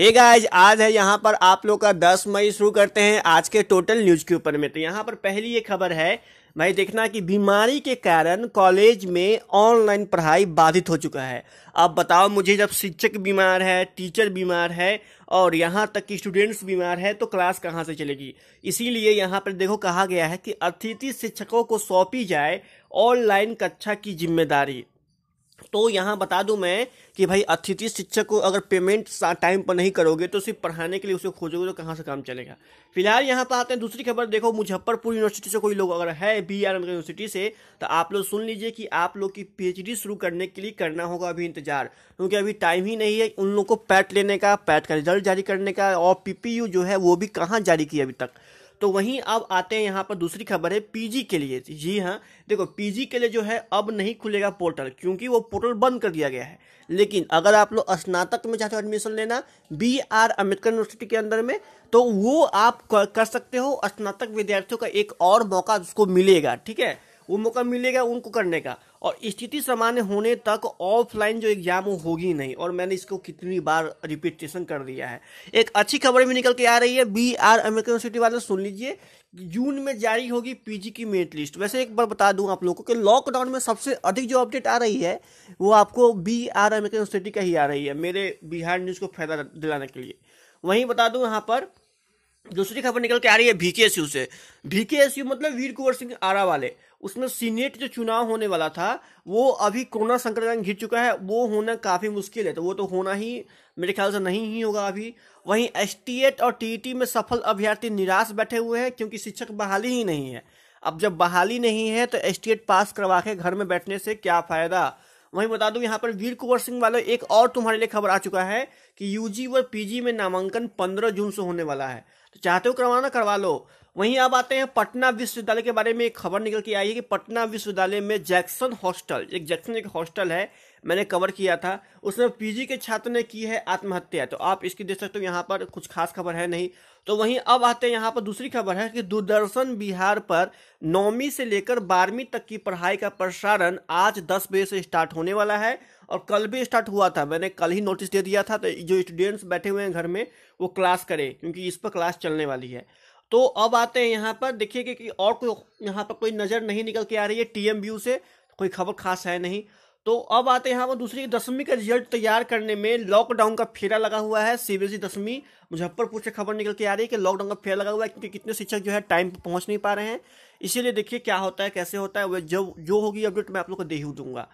hey guys आज है यहाँ पर आप लोग का 10 मई शुरू करते हैं आज के टोटल न्यूज के ऊपर में तो यहाँ पर पहली ये खबर है भाई देखना कि बीमारी के कारण कॉलेज में ऑनलाइन पढ़ाई बाधित हो चुका है अब बताओ मुझे जब शिक्षक बीमार है टीचर बीमार है और यहाँ तक कि स्टूडेंट्स बीमार है तो क्लास कहाँ से चलेगी इसीलिए यहाँ पर देखो कहा गया है कि अतिथि शिक्षकों को सौंपी जाए ऑनलाइन कक्षा की जिम्मेदारी तो यहाँ बता दूँ मैं कि भाई अतिथि शिक्षक को अगर पेमेंट टाइम पर नहीं करोगे तो सिर्फ पढ़ाने के लिए उसे खोजोगे तो कहाँ से काम चलेगा फिलहाल यहाँ पर आते हैं दूसरी खबर देखो मुजफ्फरपुर यूनिवर्सिटी से कोई लोग अगर है बी आर यूनिवर्सिटी से तो आप लोग सुन लीजिए कि आप लोग की पी शुरू करने के लिए करना होगा अभी इंतजार क्योंकि अभी टाइम ही नहीं है उन लोग को पैट लेने का पैट का रिजल्ट जारी करने का और पी जो है वो भी कहाँ जारी किया अभी तक तो वहीं अब आते हैं यहाँ पर दूसरी खबर है पीजी के लिए जी हाँ देखो पीजी के लिए जो है अब नहीं खुलेगा पोर्टल क्योंकि वो पोर्टल बंद कर दिया गया है लेकिन अगर आप लोग स्नातक में चाहते हो एडमिशन लेना बी आर अम्बेडकर यूनिवर्सिटी के अंदर में तो वो आप कर सकते हो स्नातक विद्यार्थियों का एक और मौका उसको मिलेगा ठीक है वो मौका मिलेगा उनको करने का और स्थिति सामान्य होने तक ऑफलाइन जो एग्जाम होगी नहीं और मैंने इसको कितनी बार रिपीटेशन कर दिया है एक अच्छी खबर भी निकल के आ रही है बी आर अमेरिकन यूनिवर्सिटी वाले सुन लीजिए जून में जारी होगी पीजी की मेरिट लिस्ट वैसे एक बार बता दूं आप लोगों को कि लॉकडाउन में सबसे अधिक जो अपडेट आ रही है वो आपको बी आर अमेरिकन यूनिवर्सिटी का ही आ रही है मेरे बिहार न्यूज़ को फायदा दिलाने के लिए वहीं बता दूं यहाँ पर दूसरी खबर निकल के आ रही है यू से यू मतलब वीर कुंवर सिंह आरा वाले उसमें सीनेट जो चुनाव होने वाला था वो अभी कोरोना संकट घिर चुका है वो होना काफ़ी मुश्किल है तो वो तो होना ही मेरे ख्याल से नहीं ही होगा अभी वहीं एस और टी में सफल अभ्यर्थी निराश बैठे हुए हैं क्योंकि शिक्षक बहाली ही नहीं है अब जब बहाली नहीं है तो एस पास करवा के घर में बैठने से क्या फ़ायदा वहीं बता दूं यहाँ पर वीर कुंवर सिंह वाले एक और तुम्हारे लिए खबर आ चुका है कि यूजी व पीजी में नामांकन पंद्रह जून से होने वाला है तो चाहते हो करवाना करवा लो वहीं अब आते हैं पटना विश्वविद्यालय के बारे में एक खबर निकल के आई है कि पटना विश्वविद्यालय में जैक्सन हॉस्टल एक जैक्सन एक हॉस्टल है मैंने कवर किया था उसमें पीजी के छात्र ने की है आत्महत्या तो आप इसकी देख सकते हो यहाँ पर कुछ खास खबर है नहीं तो वहीं अब आते हैं यहाँ पर दूसरी खबर है कि दूरदर्शन बिहार पर नौवीं से लेकर बारहवीं तक की पढ़ाई का प्रसारण आज दस बजे से स्टार्ट होने वाला है और कल भी स्टार्ट हुआ था मैंने कल ही नोटिस दे दिया था तो जो स्टूडेंट्स बैठे हुए हैं घर में वो क्लास करें क्योंकि इस पर क्लास चलने वाली है तो अब आते हैं यहाँ पर देखिए कि और कोई यहाँ पर कोई नज़र नहीं निकल के आ रही है टी से कोई खबर खास है नहीं तो अब आते हैं वो दूसरी दसवीं का रिजल्ट तैयार करने में लॉकडाउन का फेरा लगा हुआ है सीबीएसई दसवीं मुजफ्फरपुर से खबर निकल के आ रही है कि लॉकडाउन का फेरा लगा हुआ है क्योंकि कितने शिक्षक जो है टाइम पर पहुंच नहीं पा रहे हैं इसीलिए देखिए क्या होता है कैसे होता है वह जब जो होगी अपडेट मैं आप लोग को दे ही दूंगा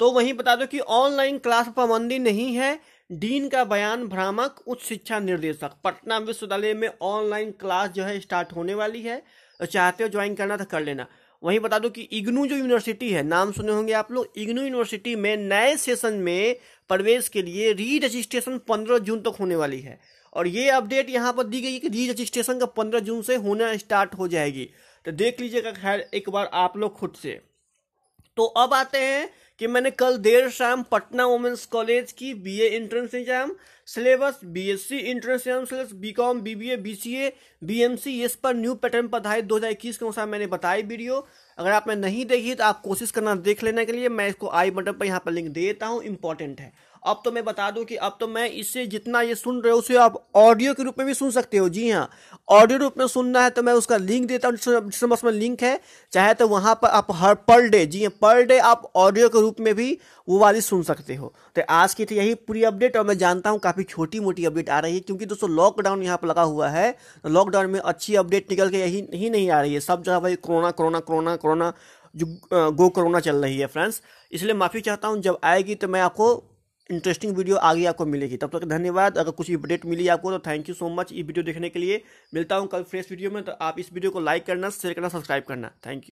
तो वहीं बता दो कि ऑनलाइन क्लास पर पाबंदी नहीं है डीन का बयान भ्रामक उच्च शिक्षा निर्देशक पटना विश्वविद्यालय में ऑनलाइन क्लास जो है स्टार्ट होने वाली है तो चाहते हो ज्वाइन करना तो कर लेना वहीं बता दूं कि इग्नू जो यूनिवर्सिटी है नाम सुने होंगे आप लोग इग्नू यूनिवर्सिटी में नए सेशन में प्रवेश के लिए री रजिस्ट्रेशन पंद्रह जून तक होने वाली है और ये अपडेट यहाँ पर दी गई है कि री रजिस्ट्रेशन का पंद्रह जून से होना स्टार्ट हो जाएगी तो देख लीजिएगा खैर एक बार आप लोग खुद से तो अब आते हैं कि मैंने कल देर शाम पटना वुमेंस कॉलेज की BA entrance exam syllabus BSc entrance exam syllabus BCom BBA BCA BMC इस पर न्यू पैटर्न पर आधारित इक्कीस के अनुसार मैंने बताई वीडियो अगर आपने नहीं देखी तो आप कोशिश करना देख लेने के लिए मैं इसको आई बटन पर यहाँ पर लिंक दे देता हूँ इंपॉर्टेंट है अब तो मैं बता दूं कि अब तो मैं इससे जितना ये सुन रहे हो उसे आप ऑडियो के रूप में भी सुन सकते हो जी हाँ ऑडियो रूप में सुनना है तो मैं उसका लिंक देता हूँ डिस्क्रिप्शन में लिंक है चाहे तो वहाँ पर आप हर पर डे जी हाँ पर डे आप ऑडियो के रूप में भी वो वाली सुन सकते हो तो आज की थी तो यही पूरी अपडेट और मैं जानता हूँ काफ़ी छोटी मोटी अपडेट आ रही है क्योंकि दोस्तों लॉकडाउन यहाँ पर लगा हुआ है लॉकडाउन तो में अच्छी अपडेट निकल के यही नहीं आ रही है सब जगह भाई कोरोना कोरोना कोरोना कोरोना जो गो कोरोना चल रही है फ्रेंड्स इसलिए माफ़ी चाहता हूँ जब आएगी तो मैं आपको इंटरेस्टिंग वीडियो आगे आपको मिलेगी तब तक धन्यवाद अगर कुछ अपडेट मिली आपको तो थैंक यू सो मच ये वीडियो देखने के लिए मिलता हूँ कल फ्रेश वीडियो में तो आप इस वीडियो को लाइक करना शेयर करना सब्सक्राइब करना थैंक यू